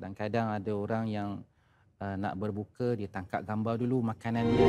kadang-kadang ada orang yang uh, nak berbuka dia tangkap gambar dulu makanan dia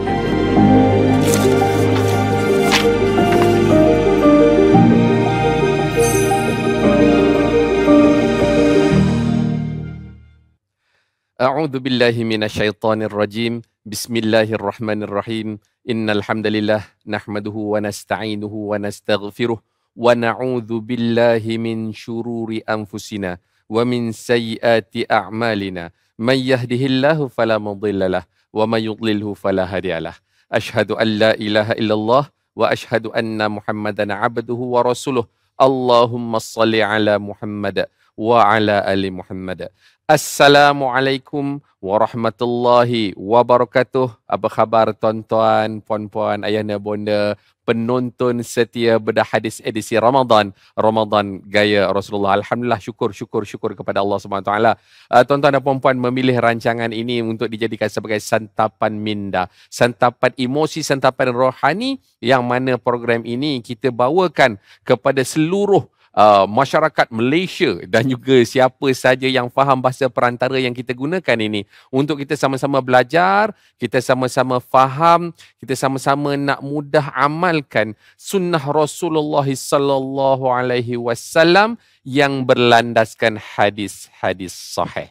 أعوذ بالله من الشيطان الرجيم بسم الله الرحمن الرحيم إن الحمد لله نحمده ونستعينه ونستغفره ونعوذ بالله من شرور أنفسنا ومن سيئات أعمالنا من يهده الله فلا مضل له ومن يضلله فلا هادي له أشهد أن لا إله إلا الله وأشهد أن محمدا عبده ورسوله اللهم صل على محمد wa ala ali Muhammad. Assalamualaikum warahmatullahi wabarakatuh. Apa khabar tuan-tuan, puan-puan, ayah dan bonda, penonton setia bedah hadis edisi Ramadan, Ramadan gaya Rasulullah. Alhamdulillah syukur syukur syukur kepada Allah Subhanahu taala. Uh, tuan-tuan dan puan-puan memilih rancangan ini untuk dijadikan sebagai santapan minda, santapan emosi, santapan rohani yang mana program ini kita bawakan kepada seluruh Uh, masyarakat Malaysia dan juga siapa saja yang faham bahasa perantara yang kita gunakan ini untuk kita sama-sama belajar, kita sama-sama faham, kita sama-sama nak mudah amalkan sunnah Rasulullah sallallahu alaihi wasallam yang berlandaskan hadis-hadis sahih.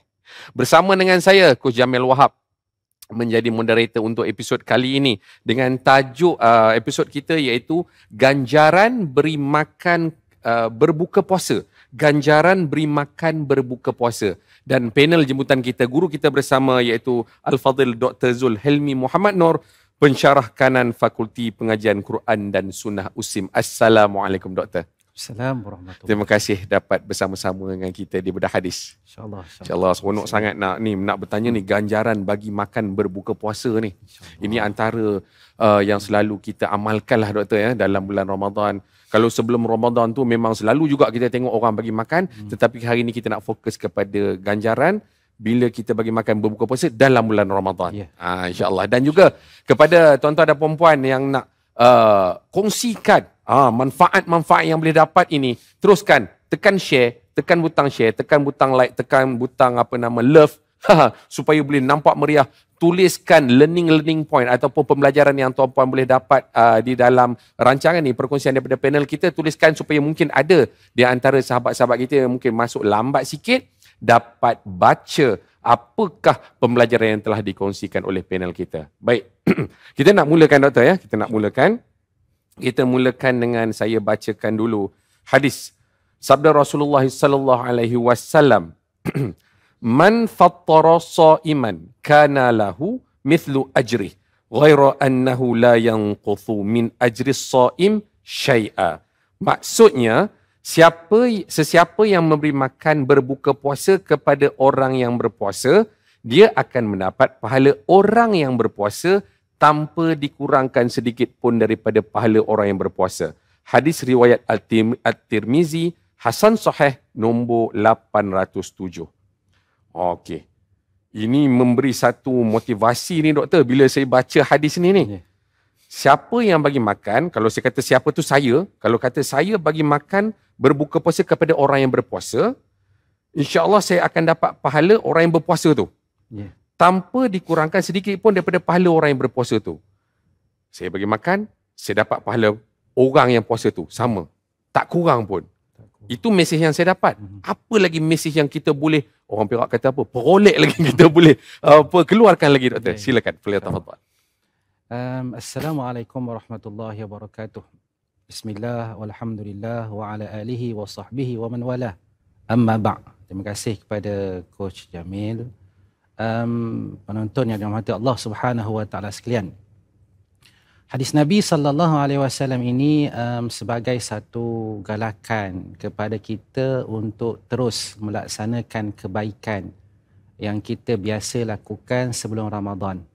Bersama dengan saya Coach Jamil Wahab menjadi moderator untuk episod kali ini dengan tajuk uh, episod kita iaitu ganjaran beri makan Uh, berbuka puasa. Ganjaran beri makan berbuka puasa. Dan panel jemputan kita, guru kita bersama iaitu Al-Fadhil Dr. Zul Helmi Muhammad Nur, pensyarah kanan Fakulti Pengajian Quran dan Sunnah USIM. Assalamualaikum Dr. Assalamualaikum Terima kasih dapat bersama-sama dengan kita di Bedah Hadis. InsyaAllah. Insya InsyaAllah. Seronok sangat nak ni nak bertanya ni ganjaran bagi makan berbuka puasa ni. Ini antara uh, yang selalu kita amalkan lah Doktor ya dalam bulan Ramadan kalau sebelum Ramadan tu memang selalu juga kita tengok orang bagi makan hmm. tetapi hari ini kita nak fokus kepada ganjaran bila kita bagi makan berbuka puasa dalam bulan Ramadan. Yeah. Ya. Ha insya dan juga kepada tuan-tuan dan puan yang nak uh, kongsikan uh, manfaat-manfaat yang boleh dapat ini teruskan tekan share, tekan butang share, tekan butang like, tekan butang apa nama love supaya boleh nampak meriah tuliskan learning-learning point ataupun pembelajaran yang tuan-puan boleh dapat uh, di dalam rancangan ni, perkongsian daripada panel kita, tuliskan supaya mungkin ada di antara sahabat-sahabat kita yang mungkin masuk lambat sikit, dapat baca apakah pembelajaran yang telah dikongsikan oleh panel kita. Baik, kita nak mulakan doktor ya, kita nak mulakan. Kita mulakan dengan saya bacakan dulu hadis. Sabda Rasulullah sallallahu alaihi wasallam man fattara sa'iman kana lahu mithlu ajri ghaira annahu la yanqutu min ajri sa'im syai'a maksudnya siapa sesiapa yang memberi makan berbuka puasa kepada orang yang berpuasa dia akan mendapat pahala orang yang berpuasa tanpa dikurangkan sedikit pun daripada pahala orang yang berpuasa hadis riwayat at-tirmizi hasan sahih nombor 807 Okey. Ini memberi satu motivasi ni doktor bila saya baca hadis ni ni. Ya. Siapa yang bagi makan, kalau saya kata siapa tu saya, kalau kata saya bagi makan berbuka puasa kepada orang yang berpuasa, insya-Allah saya akan dapat pahala orang yang berpuasa tu. Yeah. Tanpa dikurangkan sedikit pun daripada pahala orang yang berpuasa tu. Saya bagi makan, saya dapat pahala orang yang puasa tu sama. Tak kurang pun. Itu mesej yang saya dapat. Mhm. Apa lagi mesej yang kita boleh orang Perak kata apa? Perolek lagi kita boleh apa uh, keluarkan lagi doktor. Okay. Silakan. Boleh tafadhal. Um, Assalamualaikum warahmatullahi wabarakatuh. Bismillah walhamdulillah wa ala alihi wa sahbihi wa man wala. Amma ba' Terima kasih kepada Coach Jamil. Um, penonton yang dirahmati Allah Subhanahu wa taala sekalian. Hadis Nabi sallallahu alaihi wasallam ini um, sebagai satu galakan kepada kita untuk terus melaksanakan kebaikan yang kita biasa lakukan sebelum Ramadan.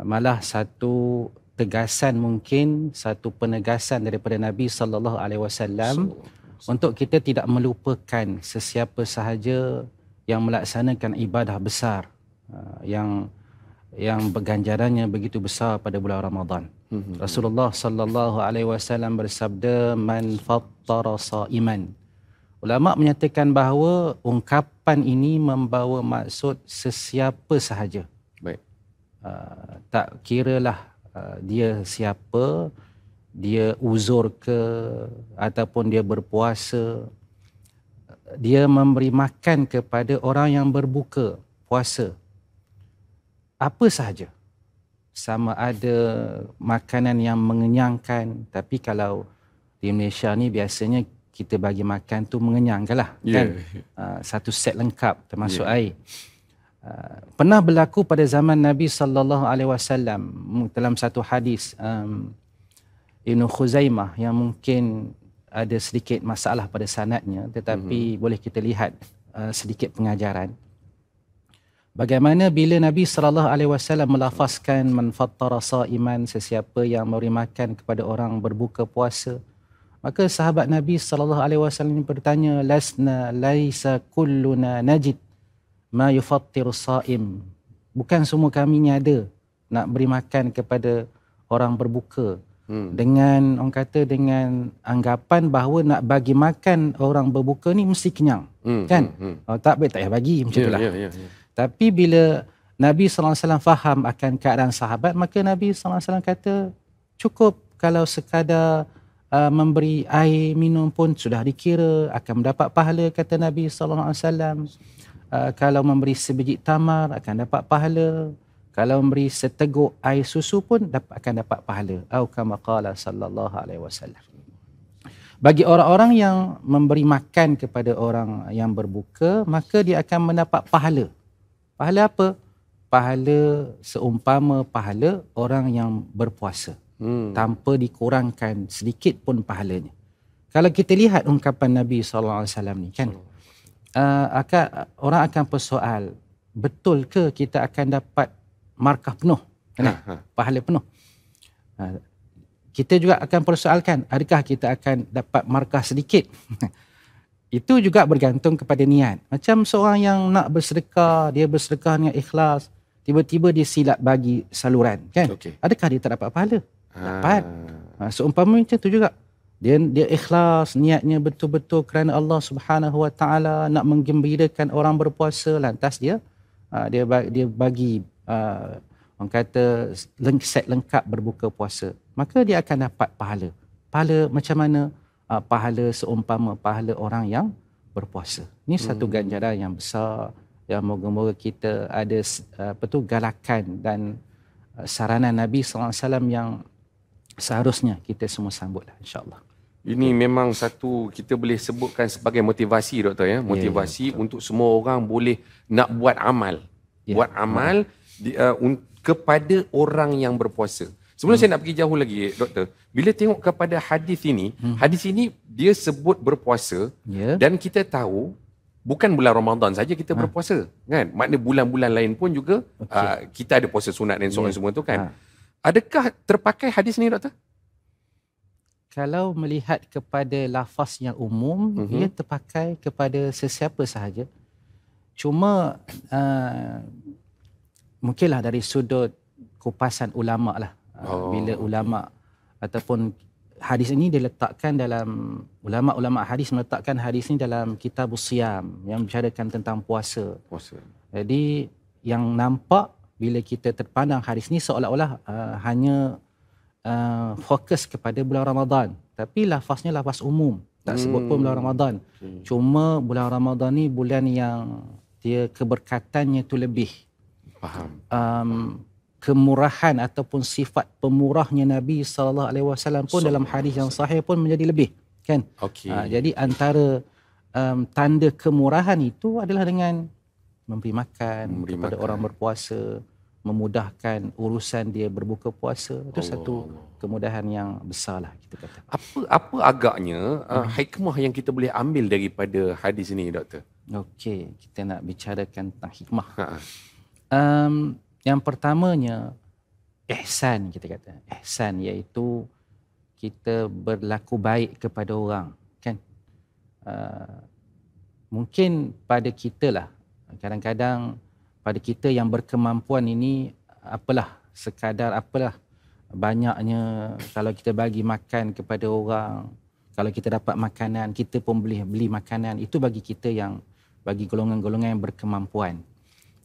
Malah satu tegasan mungkin satu penegasan daripada Nabi sallallahu alaihi wasallam untuk kita tidak melupakan sesiapa sahaja yang melaksanakan ibadah besar uh, yang yang berganjarannya begitu besar pada bulan Ramadan. Mhm. Rasulullah sallallahu alaihi wasallam bersabda man fattara saiman. Ulama menyatakan bahawa ungkapan ini membawa maksud sesiapa sahaja. Baik. Uh, tak kiralah uh, dia siapa, dia uzur ke ataupun dia berpuasa. Dia memberi makan kepada orang yang berbuka puasa. Apa sahaja sama ada makanan yang mengenyangkan tapi kalau di Malaysia ni biasanya kita bagi makan tu mengenyangkan lah yeah. kan uh, satu set lengkap termasuk yeah. air uh, pernah berlaku pada zaman Nabi sallallahu alaihi wasallam dalam satu hadis um, Ibnu Khuzaimah yang mungkin ada sedikit masalah pada sanatnya tetapi mm-hmm. boleh kita lihat uh, sedikit pengajaran Bagaimana bila Nabi sallallahu alaihi wasallam melafazkan man fattara saiman sesiapa yang memberi makan kepada orang berbuka puasa? Maka sahabat Nabi sallallahu alaihi wasallam bertanya, "Lasna laisa kulluna najid ma yufattir saim?" Bukan semua kami ni ada nak beri makan kepada orang berbuka. Hmm. Dengan orang kata dengan anggapan bahawa nak bagi makan orang berbuka ni mesti kenyang. Hmm. Kan? Hmm. hmm. Oh, tak baik tak payah bagi macam yeah, itulah. Yeah, yeah, yeah. Tapi bila Nabi SAW faham akan keadaan sahabat, maka Nabi SAW kata, cukup kalau sekadar uh, memberi air minum pun sudah dikira akan mendapat pahala, kata Nabi SAW. Uh, kalau memberi sebiji tamar akan dapat pahala. Kalau memberi seteguk air susu pun dapat, akan dapat pahala. Atau kama qala sallallahu alaihi wasallam. Bagi orang-orang yang memberi makan kepada orang yang berbuka, maka dia akan mendapat pahala. Pahala apa? Pahala seumpama pahala orang yang berpuasa. Hmm. Tanpa dikurangkan sedikit pun pahalanya. Kalau kita lihat ungkapan Nabi SAW ni kan. Uh, akan, orang akan persoal betul ke kita akan dapat markah penuh kan ha. pahala penuh uh, kita juga akan persoalkan adakah kita akan dapat markah sedikit Itu juga bergantung kepada niat. Macam seorang yang nak bersedekah, dia bersedekah dengan ikhlas, tiba-tiba dia silap bagi saluran, kan? Okay. Adakah dia tak dapat pahala? Ha. Dapat. Ah. Ha, seumpama macam tu juga. Dia dia ikhlas, niatnya betul-betul kerana Allah Subhanahu Wa Taala nak menggembirakan orang berpuasa, lantas dia ha, dia dia bagi ha, orang kata set lengkap berbuka puasa. Maka dia akan dapat pahala. Pahala macam mana? uh, pahala seumpama pahala orang yang berpuasa. Ini hmm. satu ganjaran yang besar yang moga-moga kita ada uh, apa tu galakan dan uh, sarana Nabi sallallahu alaihi wasallam yang seharusnya kita semua sambutlah Insyaallah. Ini okay. memang satu kita boleh sebutkan sebagai motivasi doktor ya, motivasi yeah, yeah, ya, untuk semua orang boleh nak buat amal. Yeah. Buat amal yeah. di, uh, kepada orang yang berpuasa. Sebelum hmm. saya nak pergi jauh lagi doktor, bila tengok kepada hadis ini hmm. hadis ini dia sebut berpuasa yeah. dan kita tahu bukan bulan Ramadan saja kita ha. berpuasa kan makna bulan-bulan lain pun juga okay. uh, ah, kita ada puasa sunat dan yeah. semua tu kan ha. adakah terpakai hadis ini doktor kalau melihat kepada lafaz yang umum mm-hmm. ia terpakai kepada sesiapa sahaja cuma uh, mungkinlah dari sudut kupasan ulama lah ah, oh. bila ulama ataupun hadis ini diletakkan dalam ulama-ulama hadis meletakkan hadis ini dalam kitab siam yang bicarakan tentang puasa. Puasa. Jadi yang nampak bila kita terpandang hadis ini seolah-olah uh, hanya uh, fokus kepada bulan Ramadan. Tapi lafaznya lafaz umum. Tak hmm. sebut pun bulan hmm. Ramadan. Okay. Hmm. Cuma bulan Ramadan ni bulan yang dia keberkatannya tu lebih. Faham. Um, kemurahan ataupun sifat pemurahnya Nabi sallallahu alaihi wasallam pun dalam hadis yang sahih pun menjadi lebih kan okay. ha, jadi antara um, tanda kemurahan itu adalah dengan memberi makan memberi kepada makan. orang berpuasa memudahkan urusan dia berbuka puasa itu Allah satu kemudahan yang besarlah kita kata apa apa agaknya uh, hmm. hikmah yang kita boleh ambil daripada hadis ini doktor okey kita nak bicarakan tentang hikmah ha, ha. um, yang pertamanya ihsan kita kata. Ihsan iaitu kita berlaku baik kepada orang, kan? Uh, mungkin pada kita lah. Kadang-kadang pada kita yang berkemampuan ini apalah sekadar apalah banyaknya kalau kita bagi makan kepada orang kalau kita dapat makanan kita pun boleh beli makanan itu bagi kita yang bagi golongan-golongan yang berkemampuan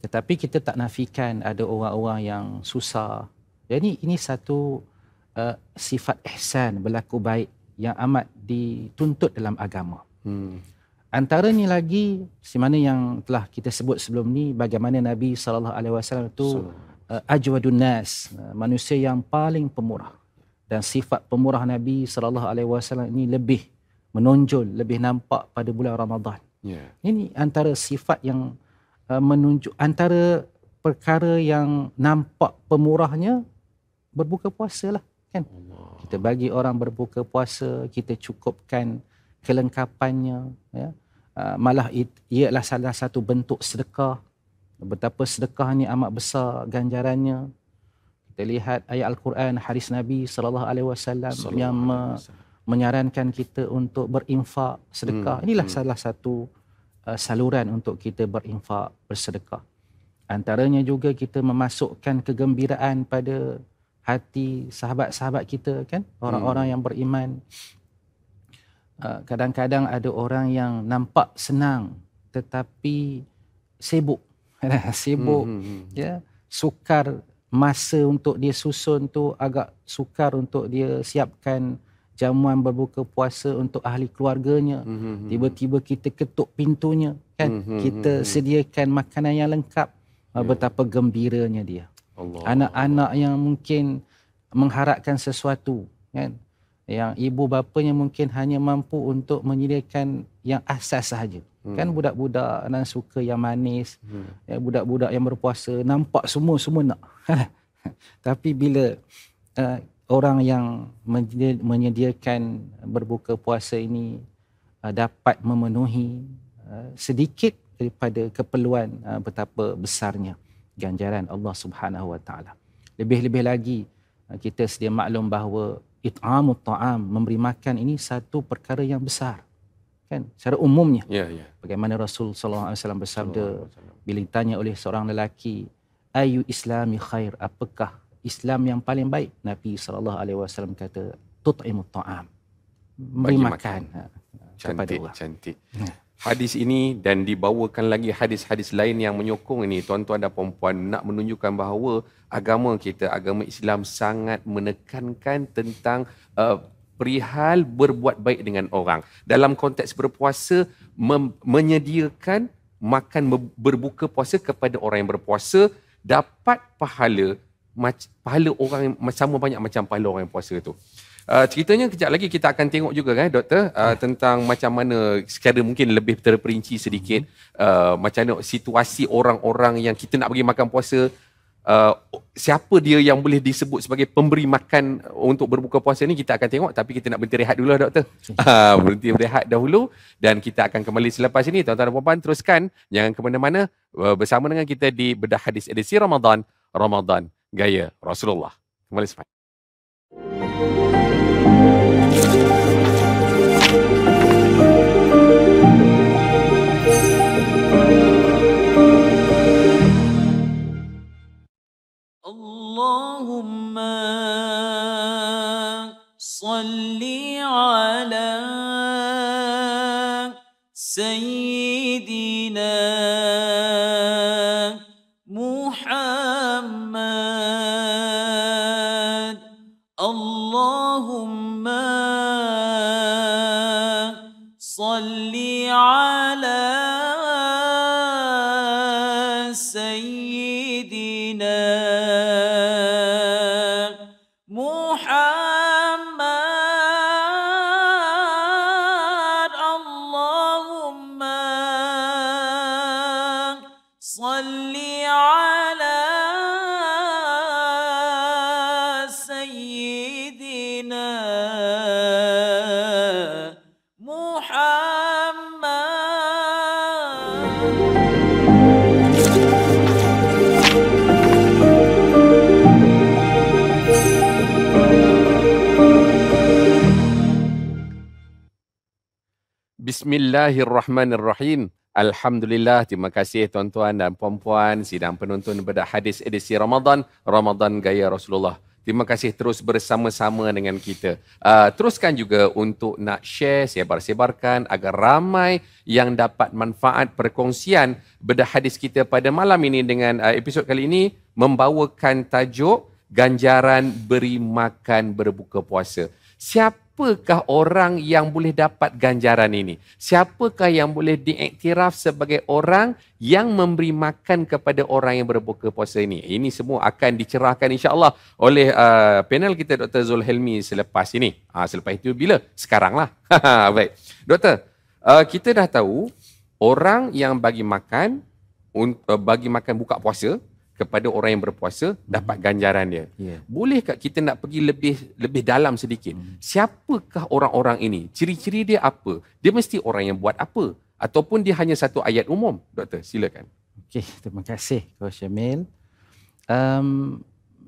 tetapi kita tak nafikan ada orang-orang yang susah. Jadi ini satu uh, sifat ihsan berlaku baik yang amat dituntut dalam agama. Hmm. Antara ni lagi si mana yang telah kita sebut sebelum ni bagaimana Nabi saw itu wasallam uh, ajwadun nas, uh, manusia yang paling pemurah. Dan sifat pemurah Nabi saw ini lebih menonjol, lebih nampak pada bulan Ramadhan. Yeah. Ini antara sifat yang Uh, menunjuk antara perkara yang nampak pemurahnya berbuka puasa lah kan kita bagi orang berbuka puasa kita cukupkan kelengkapannya ya uh, malah ialah salah satu bentuk sedekah betapa sedekah ini amat besar ganjarannya kita lihat ayat al-Quran hadis Nabi sallallahu alaihi wasallam yang menyarankan kita untuk berinfak sedekah hmm, inilah hmm. salah satu Uh, saluran untuk kita berinfak bersedekah. Antaranya juga kita memasukkan kegembiraan pada hati sahabat-sahabat kita kan, orang-orang hmm. yang beriman. Uh, kadang-kadang ada orang yang nampak senang tetapi sibuk. sibuk hmm, hmm, hmm. ya, sukar masa untuk dia susun tu agak sukar untuk dia siapkan jamuan berbuka puasa untuk ahli keluarganya. Mm-hmm. Tiba-tiba kita ketuk pintunya, kan? Mm-hmm. Kita mhm, sediakan makanan yang lengkap. Yeah. Ya. Betapa gembiranya dia. Anak-anak yang mungkin mengharapkan sesuatu, kan? Yang ibu bapanya mungkin hanya mampu untuk menyediakan yang asas sahaja. Hmm. Kan budak-budak nak suka yang manis. Hmm. Ya, budak-budak yang berpuasa nampak semua-semua nak. Tapi bila uh, orang yang menyediakan berbuka puasa ini uh, dapat memenuhi uh, sedikit daripada keperluan uh, betapa besarnya ganjaran Allah Subhanahu Wa Taala. Lebih-lebih lagi kita sedia maklum bahawa it'amu ta'am memberi makan ini satu perkara yang besar kan secara umumnya ya ya bagaimana Rasul sallallahu alaihi wasallam bersabda bila ditanya oleh seorang lelaki ayu islami khair apakah Islam yang paling baik Nabi sallallahu alaihi wasallam kata tut'imu ta'am beri makan ha, kepada Allah cantik ya. Hadis ini dan dibawakan lagi hadis-hadis lain yang menyokong ini tuan-tuan dan puan nak menunjukkan bahawa agama kita agama Islam sangat menekankan tentang uh, perihal berbuat baik dengan orang. Dalam konteks berpuasa menyediakan makan berbuka puasa kepada orang yang berpuasa dapat pahala pahala orang yang sama banyak macam pahala orang yang puasa tu. Uh, ceritanya kejap lagi kita akan tengok juga kan doktor uh, tentang macam mana secara mungkin lebih terperinci sedikit uh, macam mana situasi orang-orang yang kita nak bagi makan puasa uh, siapa dia yang boleh disebut sebagai pemberi makan untuk berbuka puasa ni kita akan tengok tapi kita nak berhenti rehat dulu lah, doktor. Uh, berhenti rehat dahulu dan kita akan kembali selepas ini tuan-tuan dan puan-puan teruskan jangan ke mana-mana uh, bersama dengan kita di bedah hadis edisi Ramadan Ramadan جاي رسول الله كمال اسماعيل اللهم صل على سيدنا Bismillahirrahmanirrahim. Alhamdulillah, terima kasih tuan-tuan dan puan-puan sidang penonton bedah hadis edisi Ramadan, Ramadan gaya Rasulullah. Terima kasih terus bersama-sama dengan kita. Uh, teruskan juga untuk nak share, sebar-sebarkan agar ramai yang dapat manfaat perkongsian bedah hadis kita pada malam ini dengan uh, episod kali ini membawakan tajuk ganjaran beri makan berbuka puasa. Siapa siapakah orang yang boleh dapat ganjaran ini? Siapakah yang boleh diiktiraf sebagai orang yang memberi makan kepada orang yang berbuka puasa ini? Ini semua akan dicerahkan insyaAllah oleh uh, panel kita Dr. Zulhelmi selepas ini. Ha, selepas itu bila? Sekaranglah. Baik. Doktor, uh, kita dah tahu orang yang bagi makan, uh, bagi makan buka puasa, kepada orang yang berpuasa hmm dapat ganjaran dia. Yeah. Bolehkah kita nak pergi lebih lebih dalam sedikit? hmm Siapakah orang-orang ini? Ciri-ciri dia apa? Dia mesti orang yang buat apa ataupun dia hanya satu ayat umum? Doktor, silakan. Okey, terima kasih Coach Syamil. Um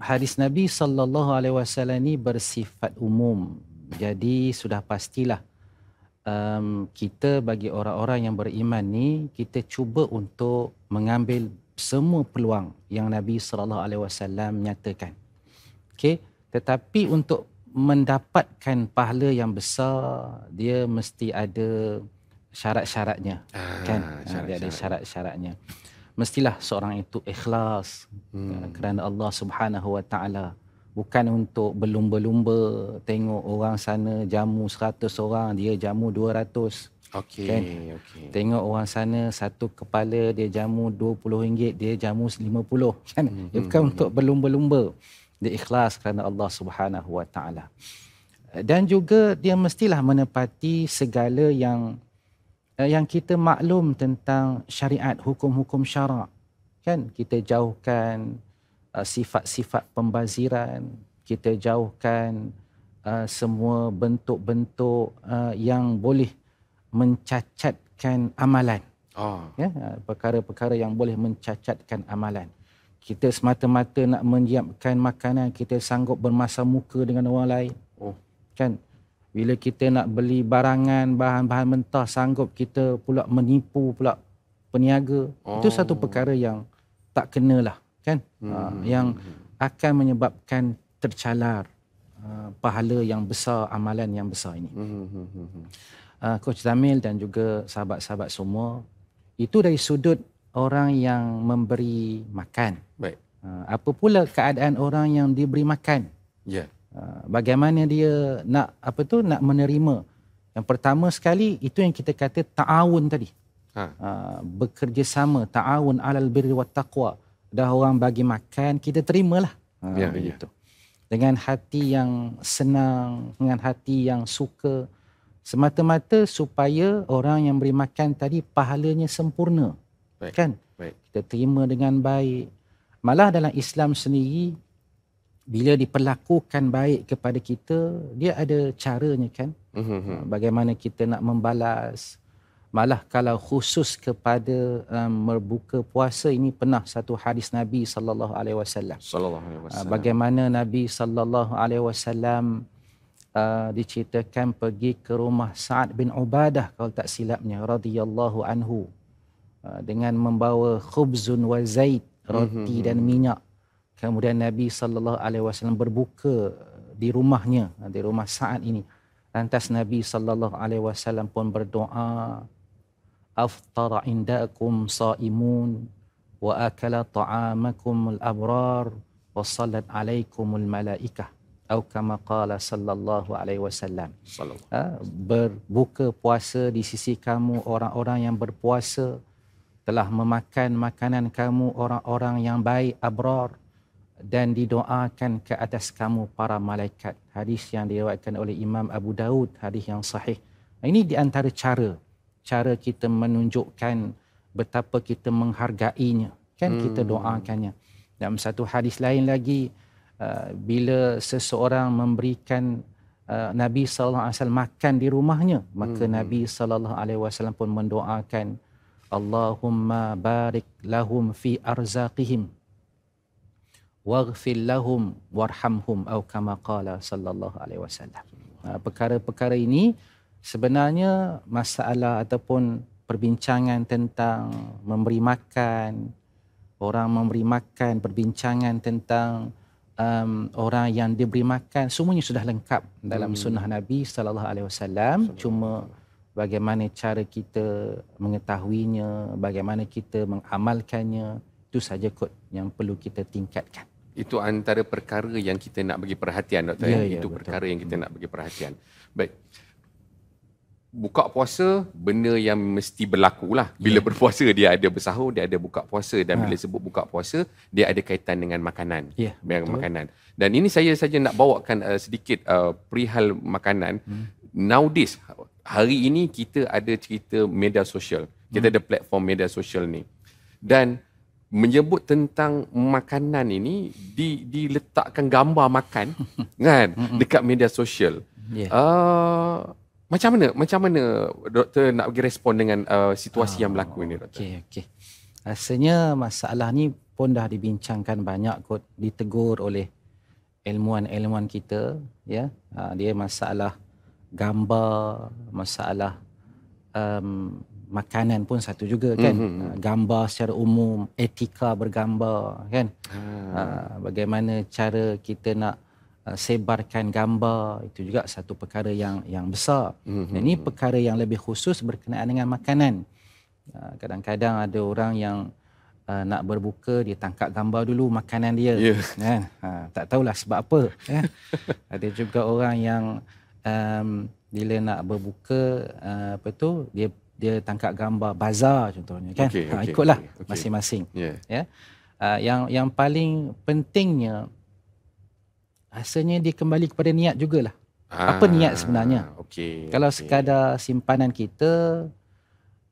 hadis Nabi sallallahu alaihi wasallam ni bersifat umum. Jadi sudah pastilah um kita bagi orang-orang yang beriman ni kita cuba untuk mengambil semua peluang yang Nabi sallallahu alaihi wasallam nyatakan. Okey, tetapi untuk mendapatkan pahala yang besar, dia mesti ada syarat-syaratnya. Ah, kan? syarat ah, Dia ada syarat-syaratnya. Mestilah seorang itu ikhlas hmm. kerana Allah Subhanahu wa taala bukan untuk berlumba-lumba tengok orang sana jamu 100 orang dia jamu 200 Okay. kan? okey. Tengok orang sana satu kepala dia jamu RM20, dia jamu RM50. Kan? Hmm. Dia hmm, bukan hmm. untuk berlumba-lumba. Dia ikhlas kerana Allah Subhanahu Wa Taala. Dan juga dia mestilah menepati segala yang eh, yang kita maklum tentang syariat, hukum-hukum syarak. Kan? Kita jauhkan uh, sifat-sifat pembaziran, kita jauhkan uh, semua bentuk-bentuk uh, yang boleh mencacatkan amalan. Oh. Ya, ha, perkara-perkara yang boleh mencacatkan amalan. Kita semata-mata nak menyiapkan makanan, kita sanggup bermasa muka dengan orang lain. Oh. Kan? Bila kita nak beli barangan, bahan-bahan mentah, sanggup kita pula menipu pula peniaga. Oh. Itu satu perkara yang tak kena lah, Kan? Ha, hmm. Yang akan menyebabkan tercalar ha, pahala yang besar, amalan yang besar ini. Hmm. hmm, hmm, hmm uh, Coach Zamil dan juga sahabat-sahabat semua itu dari sudut orang yang memberi makan. Baik. Uh, apa pula keadaan orang yang diberi makan? Yeah. Uh, bagaimana dia nak apa tu nak menerima? Yang pertama sekali itu yang kita kata ta'awun tadi. Ha. Uh, bekerjasama ta'awun alal birri wat taqwa. Dah orang bagi makan, kita terimalah. Uh, ya, uh, Dengan hati yang senang, dengan hati yang suka. Semata-mata supaya orang yang beri makan tadi pahalanya sempurna. Baik. Kan? Baik. Kita terima dengan baik. Malah dalam Islam sendiri, bila diperlakukan baik kepada kita, dia ada caranya kan? Uh-huh. Bagaimana kita nak membalas. Malah kalau khusus kepada merbuka um, puasa ini pernah satu hadis Nabi sallallahu Sallallahu alaihi wasallam. Ah, bagaimana Nabi sallallahu alaihi wasallam uh, diceritakan pergi ke rumah Sa'ad bin Ubadah kalau tak silapnya radhiyallahu anhu uh, dengan membawa khubzun wa zait roti mhm, dan mhm. minyak kemudian Nabi sallallahu alaihi wasallam berbuka ah, di rumahnya di rumah Sa'ad ini lantas Nabi sallallahu alaihi wasallam pun berdoa aftara indakum sa'imun wa akala ta'amakum al-abrar wa sallat alaikum al-malaikah atau kama qala sallallahu alaihi wasallam ah, berbuka puasa di sisi kamu orang-orang yang berpuasa telah memakan makanan kamu orang-orang yang baik abrar dan didoakan ke atas kamu para malaikat hadis yang diriwayatkan oleh Imam Abu Daud hadis yang sahih ini di antara cara cara kita menunjukkan betapa kita menghargainya kan hmm. kita doakannya dalam satu hadis lain lagi Uh, bila seseorang memberikan uh, Nabi sallallahu alaihi wasallam makan di rumahnya maka hmm. Nabi sallallahu alaihi wasallam pun mendoakan Allahumma barik lahum fi arzaqihim waghfir lahum warhamhum atau kama qala sallallahu alaihi wasallam uh, perkara-perkara ini sebenarnya masalah ataupun perbincangan tentang memberi makan orang memberi makan perbincangan tentang um, orang yang diberi makan semuanya sudah lengkap dalam hmm. sunnah Nabi sallallahu alaihi wasallam cuma bagaimana cara kita mengetahuinya bagaimana kita mengamalkannya itu saja kod yang perlu kita tingkatkan itu antara perkara yang kita nak bagi perhatian doktor ya, ya, ya itu betul. perkara yang kita hmm. nak bagi perhatian baik buka puasa benda yang mesti berlaku lah bila yeah. berpuasa dia ada bersahur dia ada buka puasa dan ha. bila sebut buka puasa dia ada kaitan dengan makanan yeah, dengan makanan dan ini saya saja nak bawakan uh, sedikit uh, perihal makanan hmm. nowadays hari ini kita ada cerita media sosial kita hmm. ada platform media sosial ni dan menyebut tentang makanan ini di diletakkan gambar makan kan hmm, hmm. dekat media sosial yeah. uh, macam mana macam mana doktor nak bagi respon dengan uh, situasi oh, yang berlaku ni doktor okey okey rasanya masalah ni pun dah dibincangkan banyak kot ditegur oleh ilmuan-ilmuan kita ya ha, dia masalah gambar masalah um, makanan pun satu juga hmm, kan mm-hmm. gambar secara umum etika bergambar kan mm. ha, bagaimana cara kita nak Uh, sebarkan gambar itu juga satu perkara yang yang besar. Mm-hmm. ini perkara yang lebih khusus berkenaan dengan makanan. Uh, kadang-kadang ada orang yang uh, nak berbuka dia tangkap gambar dulu makanan dia. Yeah. Kan? Ha, tak tahulah sebab apa. ya. Ada juga orang yang um, bila nak berbuka uh, apa tu dia dia tangkap gambar bazar contohnya kan. Okay, okay, ha, ikutlah okay, okay. masing-masing. Yeah. Ya. Uh, yang yang paling pentingnya Asalnya dia kembali kepada niat jugalah. Ah, apa niat sebenarnya? Okay, Kalau okay. sekadar simpanan kita,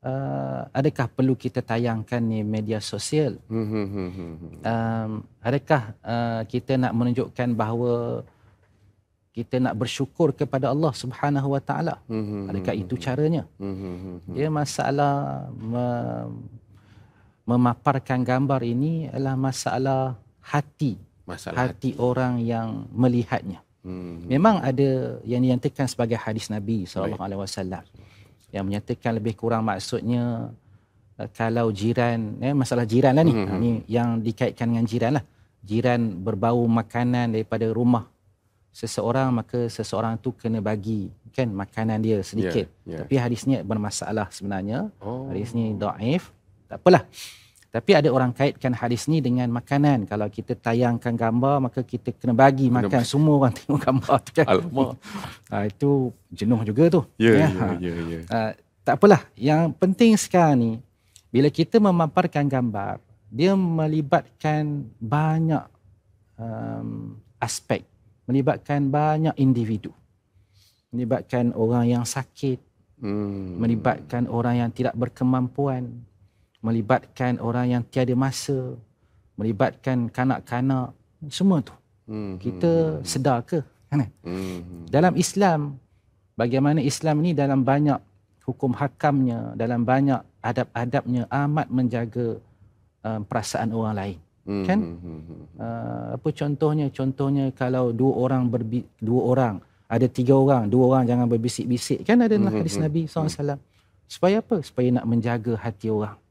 uh, adakah perlu kita tayangkan ni media sosial? Hmm, hmm, hmm, um, adakah uh, kita nak menunjukkan bahawa kita nak bersyukur kepada Allah Subhanahu Wa Taala. Adakah itu caranya? Dia masalah memaparkan gambar ini adalah masalah hati. Masalah hati, hati orang yang melihatnya. Hmm. Memang ada yang dinyatakan sebagai hadis Nabi sallallahu alaihi wasallam yang menyatakan lebih kurang maksudnya eh, kalau jiran eh masalah jiran lah ni hmm. hmm, hmm. ni yang dikaitkan dengan jiran lah. Jiran berbau makanan daripada rumah seseorang maka seseorang tu kena bagi kan makanan dia sedikit. Yeah. Yeah. Tapi hadisnya bermasalah sebenarnya. Oh. Hadisnya daif. Tak apalah. Tapi ada orang kaitkan hadis ni dengan makanan. Kalau kita tayangkan gambar, maka kita kena bagi makan Jum. semua orang tengok gambar tu kan. Ha, itu jenuh juga tu. Ya, ya, ya. Ha. ya, ya. Ha, tak apalah. Yang penting sekarang ni, bila kita memaparkan gambar, dia melibatkan banyak um, aspek. Melibatkan banyak individu. Melibatkan orang yang sakit. Hmm. Melibatkan orang yang tidak berkemampuan melibatkan orang yang tiada masa, melibatkan kanak-kanak, semua tu. Hmm. Kita hmm. hmm. sedar ke? Kan? Hmm, hmm. Dalam Islam, bagaimana Islam ni dalam banyak hukum hakamnya, dalam banyak adab-adabnya amat menjaga um, perasaan orang lain. Hmm. Kan? Hmm, uh, apa contohnya? Contohnya kalau dua orang berbi dua orang ada tiga orang, dua orang jangan berbisik-bisik. Kan ada hadis Nabi SAW. Supaya apa? Supaya nak menjaga hati orang. Hmm.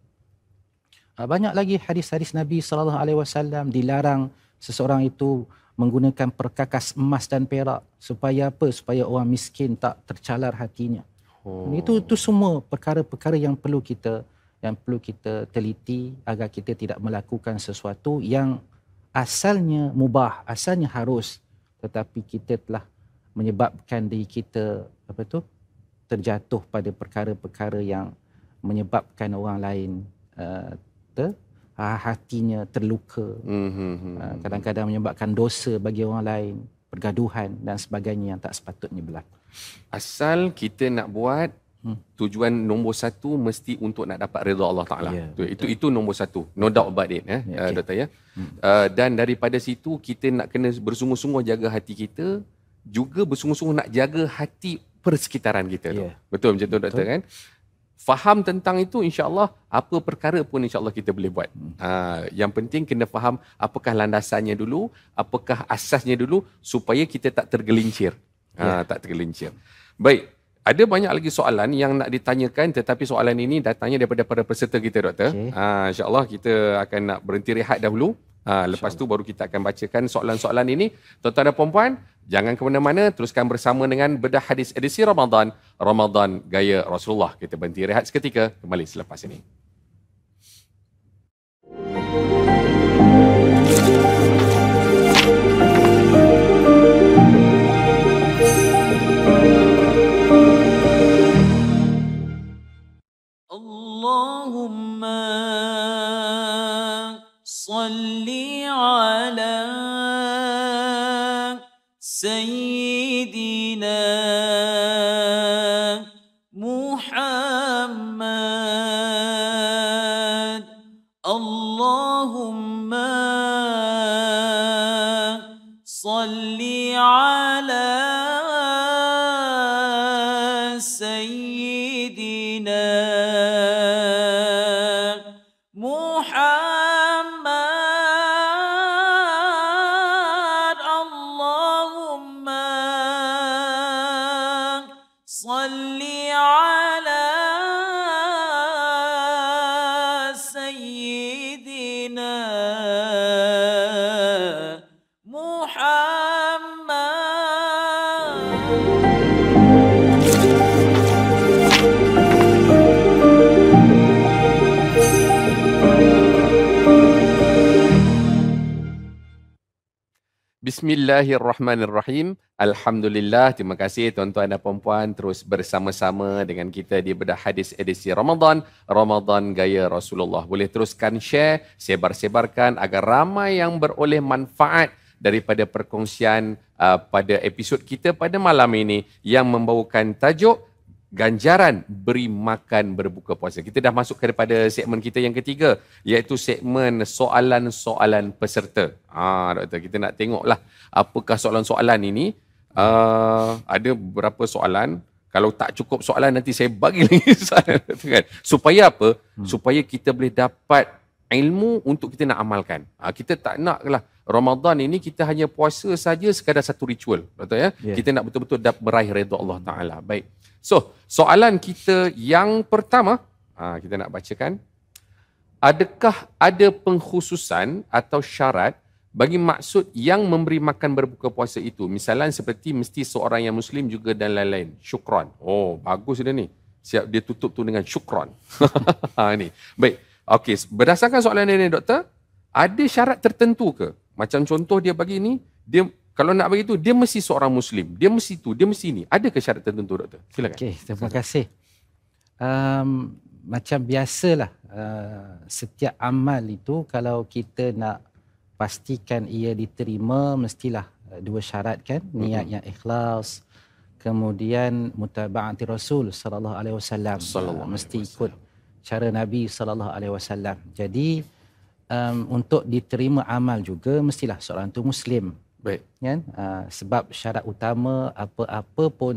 Ah, banyak lagi hadis-hadis Nabi sallallahu alaihi wasallam dilarang seseorang itu menggunakan perkakas emas dan perak supaya apa supaya orang miskin tak tercalar hatinya. Oh. Itu itu semua perkara-perkara yang perlu kita yang perlu kita teliti agar kita tidak melakukan sesuatu yang asalnya mubah, asalnya harus tetapi kita telah menyebabkan diri kita apa tu terjatuh pada perkara-perkara yang menyebabkan orang lain uh, kata ha, uh, hatinya terluka mm-hmm. uh, kadang-kadang menyebabkan dosa bagi orang lain pergaduhan dan sebagainya yang tak sepatutnya berlaku asal kita nak buat hmm. tujuan nombor satu mesti untuk nak dapat redha Allah Taala. Yeah, itu, itu itu nombor satu. No doubt about it eh, ya, eh okay. uh, doktor ya. Hmm. Uh, dan daripada situ kita nak kena bersungguh-sungguh jaga hati kita juga bersungguh-sungguh nak jaga hati persekitaran kita yeah. tu. Ya. Betul macam tu doktor kan? faham tentang itu insyaallah apa perkara pun insyaallah kita boleh buat. Hmm. Ha, yang penting kena faham apakah landasannya dulu, apakah asasnya dulu supaya kita tak tergelincir. Ha, yeah. tak tergelincir. Baik, ada banyak lagi soalan yang nak ditanyakan tetapi soalan ini datangnya daripada para peserta kita doktor. Okay. Ha insyaallah kita akan nak berhenti rehat dahulu. Ha, lepas tu baru kita akan bacakan soalan-soalan ini. Tuan-tuan dan puan-puan, Jangan ke mana-mana, teruskan bersama dengan Bedah Hadis edisi Ramadan, Ramadan gaya Rasulullah. Kita berhenti rehat seketika, kembali selepas ini. سيدنا محمد اللهم صل على سيدنا محمد Bismillahirrahmanirrahim. Alhamdulillah. Terima kasih tuan-tuan dan puan-puan terus bersama-sama dengan kita di Bedah Hadis edisi Ramadan. Ramadan Gaya Rasulullah. Boleh teruskan share, sebar-sebarkan agar ramai yang beroleh manfaat daripada perkongsian uh, pada episod kita pada malam ini yang membawakan tajuk ganjaran beri makan berbuka puasa. Kita dah masuk kepada segmen kita yang ketiga iaitu segmen soalan-soalan peserta. ha, doktor kita nak tengoklah apakah soalan-soalan ini uh, ada berapa soalan kalau tak cukup soalan nanti saya bagi lagi soalan kan? Supaya apa? Hmm. Supaya kita boleh dapat ilmu untuk kita nak amalkan. Ah, kita tak nak lah Ramadan ini kita hanya puasa saja sekadar satu ritual. Betul ya? Yeah. Kita nak betul-betul dapat meraih redha Allah Taala. Baik. So, soalan kita yang pertama, ah, kita nak bacakan. Adakah ada pengkhususan atau syarat bagi maksud yang memberi makan berbuka puasa itu? Misalnya seperti mesti seorang yang muslim juga dan lain-lain. Syukran. Oh, bagus dia ni. Siap dia tutup tu dengan syukran. Ha, ni. Baik. Okey, berdasarkan soalan ini doktor, ada syarat tertentu ke? Macam contoh dia bagi ni, dia kalau nak bagi tu dia mesti seorang muslim, dia mesti tu, dia mesti ni. Ada ke syarat tertentu doktor? Silakan. Okey, terima kasih. Um macam biasalah uh, setiap amal itu kalau kita nak pastikan ia diterima mestilah uh, dua syarat kan, mm-hmm. yang ikhlas kemudian mutabaati rasul sallallahu alaihi wasallam uh, mesti ikut cara Nabi sallallahu alaihi wasallam. Jadi um, untuk diterima amal juga mestilah seorang tu muslim. Baik. Kan? Uh, sebab syarat utama apa-apa pun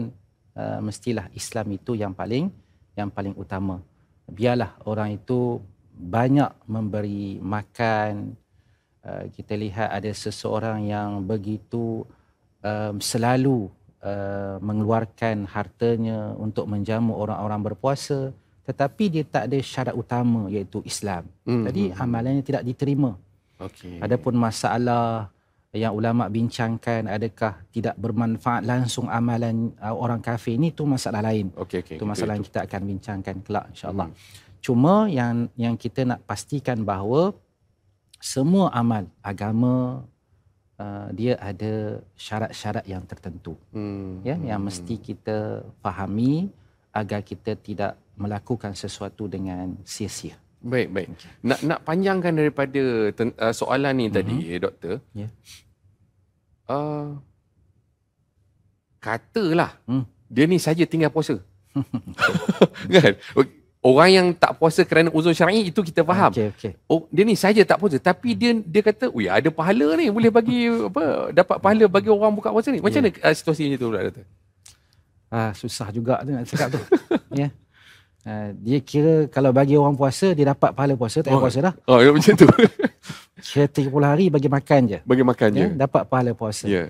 uh, mestilah Islam itu yang paling yang paling utama. Biarlah orang itu banyak memberi makan uh, kita lihat ada seseorang yang begitu um, selalu uh, mengeluarkan hartanya untuk menjamu orang-orang berpuasa tetapi dia tak ada syarat utama iaitu Islam. Hmm. Jadi hmm. amalannya tidak diterima. Okey. Adapun masalah yang ulama bincangkan adakah tidak bermanfaat langsung amalan uh, orang kafir ini tu masalah lain. Okey okey. Tu masalah okay, yang itu. kita akan bincangkan kelak insya-Allah. Hmm. Cuma yang yang kita nak pastikan bahawa semua amal agama uh, dia ada syarat-syarat yang tertentu. Hmm. Ya hmm, yang hmm. mesti kita fahami agar kita tidak melakukan sesuatu dengan sia-sia. Baik, baik. Okay. Nak nak panjangkan daripada ten, uh, soalan ni uh-huh. tadi, mm-hmm. eh, doktor. Ya. Yeah. Uh, katalah hmm. dia ni saja tinggal puasa. kan? Orang yang tak puasa kerana uzur syar'i itu kita faham. Okay, okay. Oh, dia ni saja tak puasa tapi hmm. dia dia kata, "Wih, ada pahala ni, boleh bagi apa? Dapat pahala bagi orang buka puasa ni." Macam yeah. mana uh, situasinya tu, doktor? Ah, uh, susah juga tu nak cakap tu. ya. Yeah. Uh, dia kira kalau bagi orang puasa dia dapat pahala puasa tak oh. puasa dah. Oh, ya macam tu. kira 30 hari bagi makan je. Bagi makan yeah, je. Dapat pahala puasa. Ya. Yeah.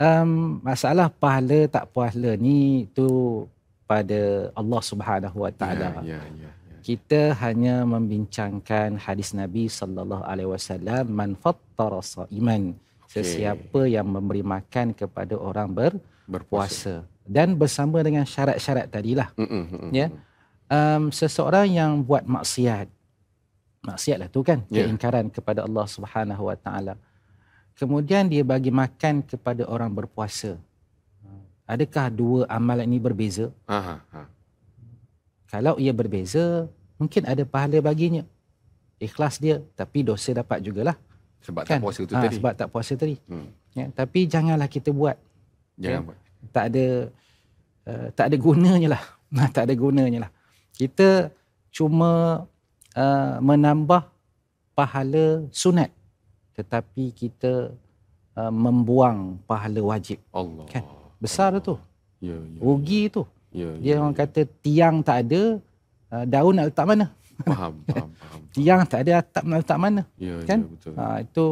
Um, masalah pahala tak pahala ni tu pada Allah Subhanahu Wa Taala. Ya ya, ya, ya, Kita hanya membincangkan hadis Nabi sallallahu alaihi wasallam man fattara saiman. Sesiapa okay. yang memberi makan kepada orang ber- berpuasa. Puasa. Dan bersama dengan syarat-syarat tadilah. Mm-mm, mm-mm. Ya. Yeah? um, seseorang yang buat maksiat maksiatlah tu kan ya. keingkaran kepada Allah Subhanahu wa taala kemudian dia bagi makan kepada orang berpuasa adakah dua amalan ini berbeza aha, aha. Ha. kalau ia berbeza mungkin ada pahala baginya ikhlas dia tapi dosa dapat jugalah sebab kan? tak puasa tu ha, tadi sebab tak puasa tadi hmm. ya tapi janganlah kita buat jangan ya? buat tak ada uh, tak ada gunanya lah tak ada gunanya lah kita cuma uh, menambah pahala sunat tetapi kita uh, membuang pahala wajib Allah kan besar Allah. tu ya, ya, ya. rugi ya. tu ya, ya, dia ya, orang ya. kata tiang tak ada uh, daun nak letak mana faham faham, faham, faham. tiang tak ada atap nak letak mana ya, ya kan ya, betul. Uh, itu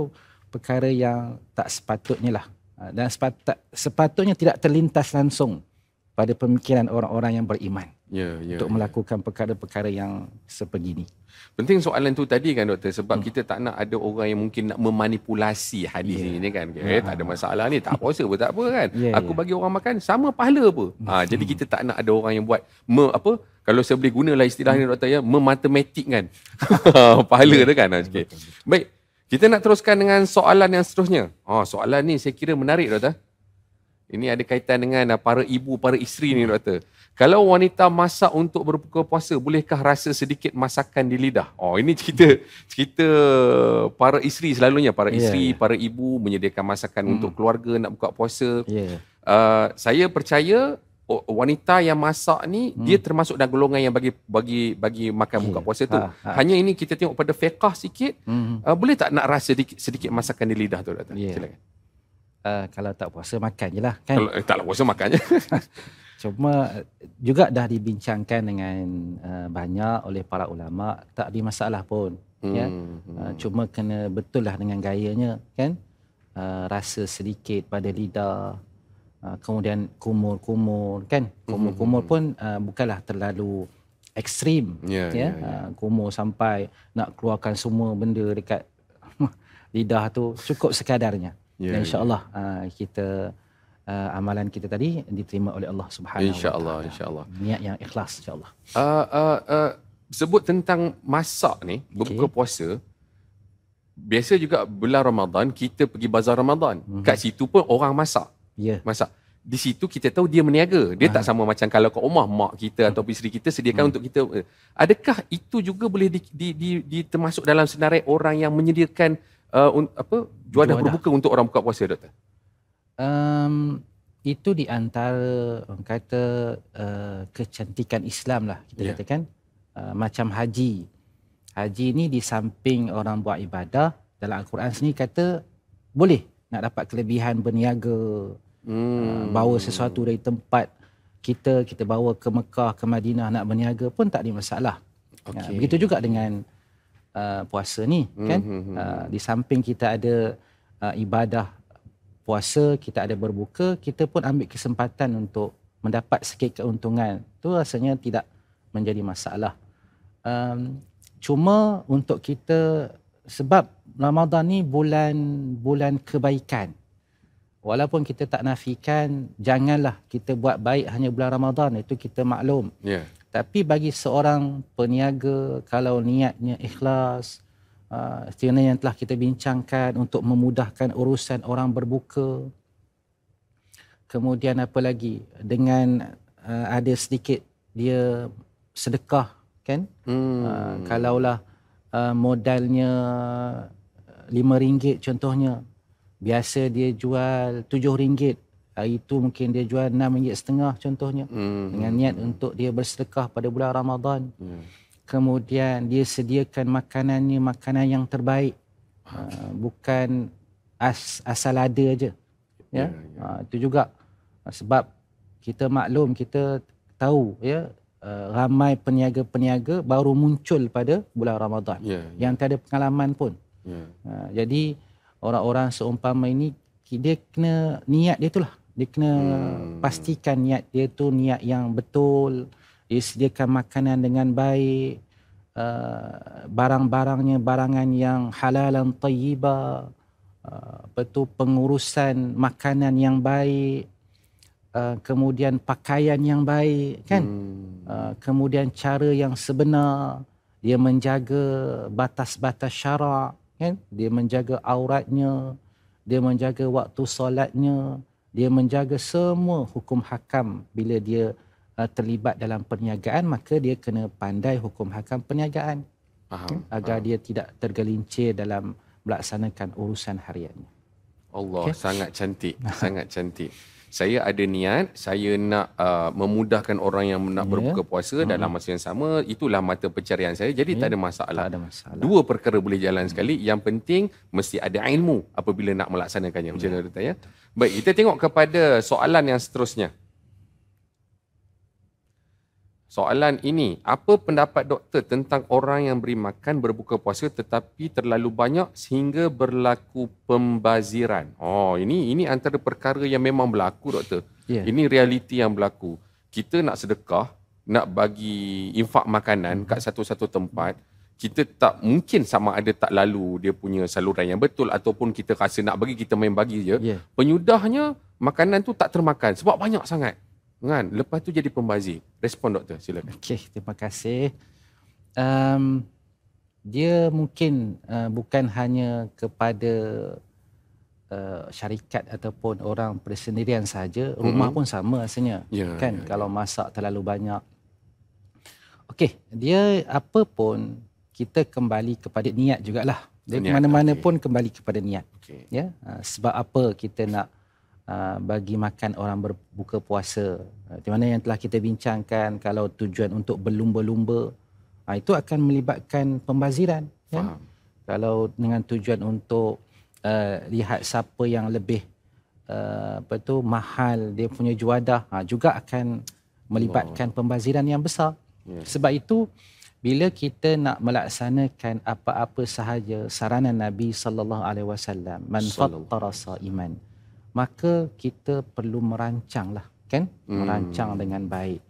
perkara yang tak sepatutnya lah ah, dan sepat, tak, sepatutnya tidak terlintas langsung pada pemikiran orang-orang yang beriman ya, ya, untuk ya. melakukan perkara-perkara yang sebegini. Penting soalan tu tadi kan doktor sebab hmm. kita tak nak ada orang yang mungkin nak memanipulasi hadis yeah. ini kan. Eh, ya. tak ada masalah ni, tak puasa pun tak apa kan. Yeah, Aku yeah. bagi orang makan sama pahala apa. Ha, hmm. Ha, jadi kita tak nak ada orang yang buat me, apa kalau saya boleh gunalah istilah hmm. ni doktor ya, mematematik kan. Ha, pahala yeah. tu kan. Okay. Ha, Baik, kita nak teruskan dengan soalan yang seterusnya. Oh, soalan ni saya kira menarik doktor. Ini ada kaitan dengan ah, para ibu, para isteri ni doktor. Kalau wanita masak untuk berbuka puasa, bolehkah rasa sedikit masakan di lidah? Oh, ini cerita cerita para isteri selalunya, para ya, isteri, yeah. para ibu menyediakan masakan hmm. untuk keluarga nak buka puasa. Yeah. Ya. Uh, saya percaya wanita yang masak ni hmm. dia termasuk dalam golongan yang bagi bagi bagi makan ya. buka puasa tu. Ha, ha. Hanya ini kita tengok pada fiqh sikit, hmm. uh, boleh tak nak rasa sedikit, sedikit masakan di lidah tu Yeah. Silakan uh, kalau tak puasa makan je lah kan? Kalau, eh, tak puasa makan je. Cuma eh, juga dah dibincangkan dengan uh, banyak oleh para ulama tak ada masalah pun. Ya. Hmm, ya? Uh, cuma kena betul lah dengan gayanya kan. Uh, rasa sedikit pada lidah. Uh, kemudian kumur-kumur kan. Hmm, kumur-kumur hmm. hmm. pun uh, bukanlah terlalu ekstrim. Yeah, ya? yeah, yeah. Uh, kumur sampai nak keluarkan semua benda dekat lidah tu cukup sekadarnya yeah, insyaallah ya, ya. yeah. uh, kita uh, amalan kita tadi diterima oleh Allah Subhanahu insyaallah insyaallah niat yang ikhlas insyaallah uh, uh, uh, sebut tentang masak ni berbuka okay. puasa biasa juga bulan Ramadan kita pergi bazar Ramadan mm-hmm. kat situ pun orang masak yeah. masak di situ kita tahu dia meniaga. Dia Aha. tak sama macam kalau kat rumah mak kita hmm. atau isteri kita sediakan hmm. untuk kita. Eh. Adakah itu juga boleh di, di, di, di termasuk dalam senarai orang yang menyediakan uh, apa juadah, juadah berbuka untuk orang buka puasa doktor? Um, itu di antara orang kata uh, kecantikan Islam lah kita yeah. katakan uh, macam haji. Haji ni di samping orang buat ibadah dalam Al-Quran sendiri kata boleh nak dapat kelebihan berniaga hmm. uh, bawa sesuatu dari tempat kita kita bawa ke Mekah ke Madinah nak berniaga pun tak ada masalah. Ya, okay. Uh, begitu juga dengan uh, puasa ni mm-hmm. kan hmm, hmm, uh, hmm. di samping kita ada uh, ibadah puasa kita ada berbuka kita pun ambil kesempatan untuk mendapat sikit keuntungan tu rasanya tidak menjadi masalah um, cuma untuk kita sebab Ramadan ni bulan bulan kebaikan walaupun kita tak nafikan janganlah kita buat baik hanya bulan Ramadan itu kita maklum yeah. Tapi bagi seorang peniaga kalau niatnya ikhlas, uh, yang telah kita bincangkan untuk memudahkan urusan orang berbuka. Kemudian apa lagi? Dengan uh, ada sedikit dia sedekah kan? Hmm. Uh, kalaulah uh, modalnya lima ringgit contohnya, biasa dia jual tujuh ringgit hari itu mungkin dia jual RM6.5 contohnya hmm. dengan niat untuk dia bersedekah pada bulan Ramadan. Hmm. Kemudian dia sediakan makanannya makanan yang terbaik. Uh, bukan as, asal ada aja. Ya. Yeah, ya, ya. yeah. itu juga ah, sebab kita maklum kita tahu ya ramai peniaga-peniaga baru muncul pada bulan Ramadan yeah, yeah. yang tiada pengalaman pun. Yeah. Ya. Uh, jadi orang-orang seumpama ini dia kena niat dia itulah. Dia kena hmm. pastikan niat dia tu niat yang betul. Dia sediakan makanan dengan baik. Uh, barang-barangnya barangan yang halal dan tayyiba. Uh, betul pengurusan makanan yang baik. Uh, kemudian pakaian yang baik kan. Hmm. Uh, kemudian cara yang sebenar. Dia menjaga batas-batas syarak kan. Dia menjaga auratnya. Dia menjaga waktu solatnya dia menjaga semua hukum hakam bila dia uh, terlibat dalam perniagaan maka dia kena pandai hukum hakam perniagaan faham agar faham. dia tidak tergelincir dalam melaksanakan urusan hariannya Allah okay? sangat cantik sangat cantik saya ada niat saya nak uh, memudahkan orang yang nak yeah. berbuka puasa uh dalam masa yang sama itulah mata pencarian saya jadi yeah. tak ada masalah tak ada masalah dua perkara boleh jalan yeah. Mm. sekali yang penting mesti ada ilmu apabila nak melaksanakannya macam yeah. mana tanya Betul. Baik, kita tengok kepada soalan yang seterusnya. Soalan ini, apa pendapat doktor tentang orang yang beri makan berbuka puasa tetapi terlalu banyak sehingga berlaku pembaziran? Oh, ini ini antara perkara yang memang berlaku doktor. Yeah. Ini realiti yang berlaku. Kita nak sedekah, nak bagi infak makanan kat satu-satu tempat, kita tak mungkin sama ada tak lalu dia punya saluran yang betul ataupun kita rasa nak bagi kita main bagi je yeah. penyudahnya makanan tu tak termakan sebab banyak sangat kan lepas tu jadi pembazir respon doktor sila okey terima kasih um dia mungkin uh, bukan hanya kepada uh, syarikat ataupun orang persendirian saja rumah mm-hmm. pun sama rasanya yeah, kan yeah, ya. kalau masak terlalu banyak okey dia apapun kita kembali kepada niat jugalah. Dari mana-mana okay. pun kembali kepada niat. Okay. Ya, uh, sebab apa kita nak uh, bagi makan orang berbuka puasa? Uh, di mana yang telah kita bincangkan kalau tujuan untuk berlumba-lumba, uh, itu akan melibatkan pembaziran. Ya? Kalau dengan tujuan untuk uh, lihat siapa yang lebih uh, apa tu mahal dia punya juadah, uh, juga akan melibatkan oh. pembaziran yang besar. Yeah. Sebab itu bila kita nak melaksanakan apa-apa sahaja sarana Nabi sallallahu alaihi wasallam man fattara saiman maka kita perlu merancanglah kan hmm. merancang dengan baik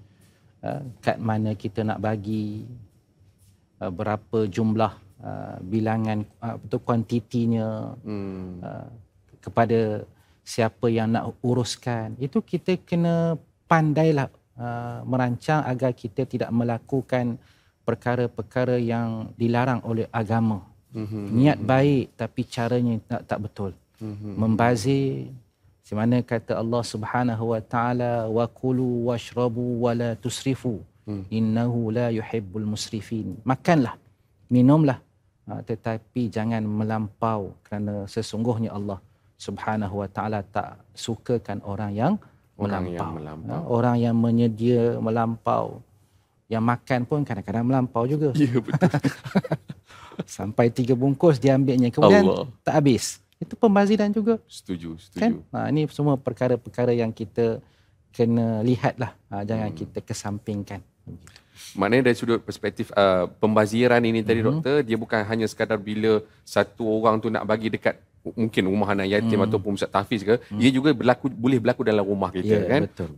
uh, kat mana kita nak bagi ah, berapa jumlah ah, bilangan atau kuantitinya hmm. kepada siapa yang nak uruskan itu kita kena pandailah uh, merancang agar kita tidak melakukan perkara-perkara yang dilarang oleh agama. Mm-hmm. Niat baik tapi caranya tak, tak betul. Mm-hmm. Membazir semana kata Allah Subhanahu wa taala wa washrabu wa la tusrifu mm. innahu la yuhibbul musrifin. Makanlah, minumlah ha, tetapi jangan melampau kerana sesungguhnya Allah Subhanahu wa taala tak sukakan orang yang orang melampau. yang melampau. Ha, orang yang menyedia melampau yang makan pun kadang-kadang melampau juga. Ya, yeah, betul. Sampai tiga bungkus dia ambilnya. Kemudian Allah. tak habis. Itu pembaziran juga. Setuju, setuju. Kan? Ha, ini semua perkara-perkara yang kita kena lihatlah. Ha, jangan hmm. kita kesampingkan. Maknanya dari sudut perspektif uh, pembaziran ini tadi mm-hmm. doktor, dia bukan hanya sekadar bila satu orang tu nak bagi dekat mungkin rumah anak yatim hmm. ataupun Ustaz Tafiz ke hmm. ia juga berlaku boleh berlaku dalam rumah kita yeah, kan betul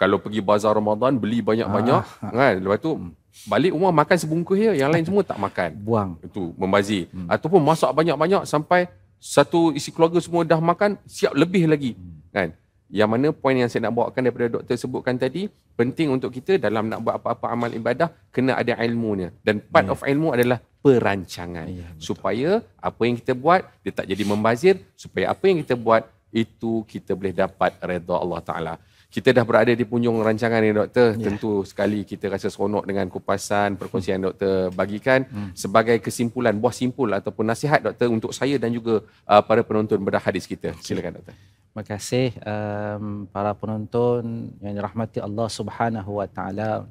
kalau pergi bazar Ramadan beli banyak-banyak ah. ah. kan lepas tu hmm. balik rumah makan sebungkus ya, yang lain semua tak makan buang itu membazir hmm. ataupun masak banyak-banyak sampai satu isi keluarga semua dah makan siap lebih lagi hmm. kan yang mana poin yang saya nak bawakan daripada doktor sebutkan tadi penting untuk kita dalam nak buat apa-apa amal ibadah kena ada ilmunya dan part yeah. of ilmu adalah perancangan yeah, ya, supaya apa yang kita buat dia tak jadi membazir supaya apa yang kita buat itu kita boleh dapat reda Allah taala kita dah berada di punjung rancangan ni doktor yeah. tentu sekali kita rasa seronok dengan kupasan perkongsian hmm. doktor bagikan hmm. sebagai kesimpulan buah simpul ataupun nasihat doktor untuk saya dan juga uh, para penonton berhadis kita okay. silakan doktor Terima kasih um, para penonton yang dirahmati Allah Subhanahu Wa Taala.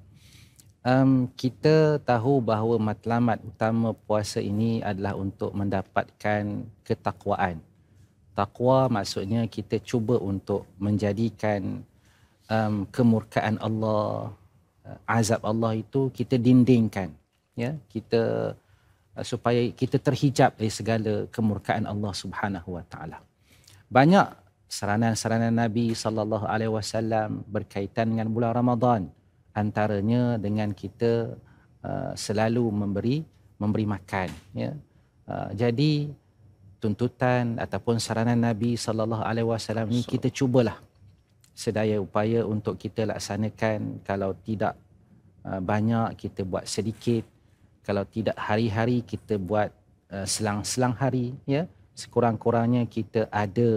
Um, kita tahu bahawa matlamat utama puasa ini adalah untuk mendapatkan ketakwaan. Takwa maksudnya kita cuba untuk menjadikan um, kemurkaan Allah, azab Allah itu kita dindingkan. Ya, kita eh, supaya kita terhijab dari segala kemurkaan Allah Subhanahu Wa Taala. Banyak saranan-saranan Nabi sallallahu alaihi wasallam berkaitan dengan bulan Ramadan antaranya dengan kita uh, selalu memberi memberi makan ya. Uh, jadi tuntutan ataupun saranan Nabi sallallahu alaihi wasallam ni kita cubalah sedaya upaya untuk kita laksanakan kalau tidak uh, banyak kita buat sedikit kalau tidak hari-hari kita buat uh, selang-selang hari ya sekurang-kurangnya kita ada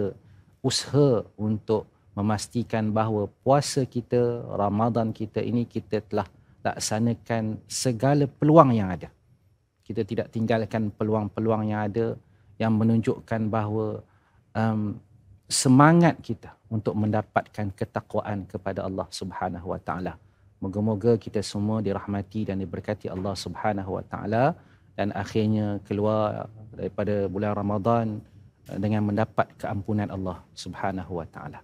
usaha untuk memastikan bahawa puasa kita, Ramadan kita ini kita telah laksanakan segala peluang yang ada. Kita tidak tinggalkan peluang-peluang yang ada yang menunjukkan bahawa um, semangat kita untuk mendapatkan ketakwaan kepada Allah Subhanahu Wa Moga-moga kita semua dirahmati dan diberkati Allah Subhanahu Wa dan akhirnya keluar daripada bulan Ramadan Eh, dengan mendapat keampunan Allah Subhanahu Wa Taala.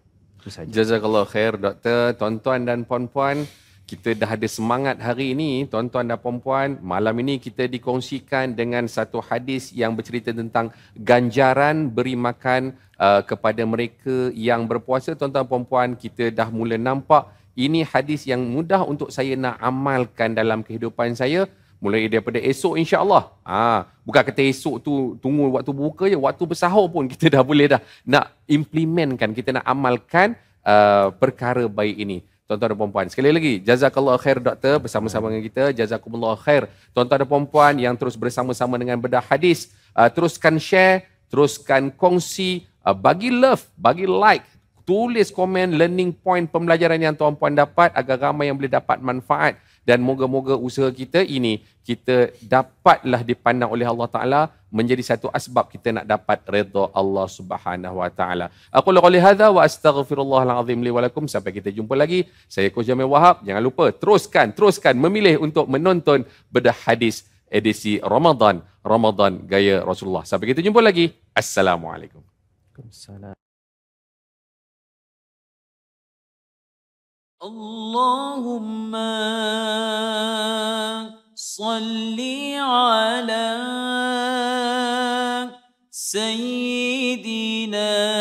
Jazakallah khair doktor, tuan-tuan dan puan-puan. Kita dah ada semangat hari ini tuan-tuan dan puan-puan. Malam ini kita dikongsikan dengan satu hadis yang bercerita tentang ganjaran beri makan uh, kepada mereka yang berpuasa. Tuan-tuan puan-puan, kita dah mula nampak ini hadis yang mudah untuk saya nak amalkan dalam kehidupan saya mulai daripada esok insyaallah ah ha, bukan kata esok tu tunggu waktu buka je waktu bersahur pun kita dah boleh dah nak implementkan kita nak amalkan uh, perkara baik ini tuan-tuan dan puan-puan sekali lagi jazakallah khair doktor bersama-sama dengan kita jazakumullah khair tuan-tuan dan puan-puan yang terus bersama-sama dengan bedah hadis uh, teruskan share teruskan kongsi uh, bagi love bagi like tulis komen learning point pembelajaran yang tuan-puan dapat agar ramai yang boleh dapat manfaat dan moga-moga usaha kita ini kita dapatlah dipandang oleh Allah Taala menjadi satu asbab kita nak dapat redha Allah Subhanahu wa taala. Aku la qouli wa astaghfirullahal azim sampai kita jumpa lagi. Saya Coach Jamil Wahab. Jangan lupa teruskan teruskan memilih untuk menonton bedah hadis edisi Ramadan Ramadan gaya Rasulullah. Sampai kita jumpa lagi. Assalamualaikum. Assalamualaikum. اللهم صل على سيدنا